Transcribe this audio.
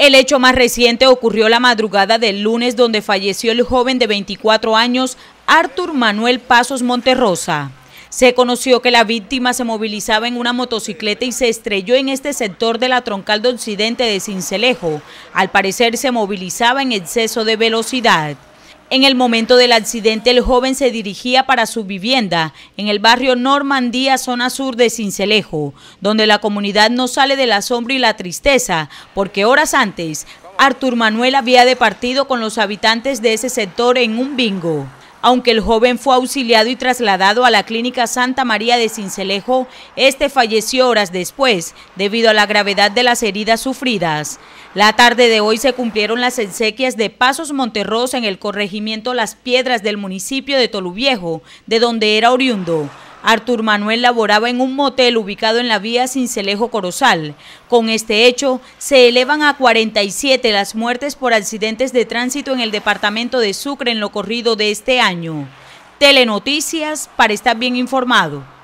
El hecho más reciente ocurrió la madrugada del lunes donde falleció el joven de 24 años Artur Manuel Pasos Monterrosa. Se conoció que la víctima se movilizaba en una motocicleta y se estrelló en este sector de la troncal de occidente de Cincelejo. Al parecer se movilizaba en exceso de velocidad. En el momento del accidente, el joven se dirigía para su vivienda en el barrio Normandía, zona sur de Cincelejo, donde la comunidad no sale de la sombra y la tristeza, porque horas antes, Artur Manuel había departido con los habitantes de ese sector en un bingo. Aunque el joven fue auxiliado y trasladado a la clínica Santa María de Cincelejo, este falleció horas después debido a la gravedad de las heridas sufridas. La tarde de hoy se cumplieron las ensequias de Pasos Monterros en el corregimiento Las Piedras del municipio de Toluviejo, de donde era oriundo. Artur Manuel laboraba en un motel ubicado en la vía Cincelejo Corozal. Con este hecho, se elevan a 47 las muertes por accidentes de tránsito en el departamento de Sucre en lo corrido de este año. Telenoticias para estar bien informado.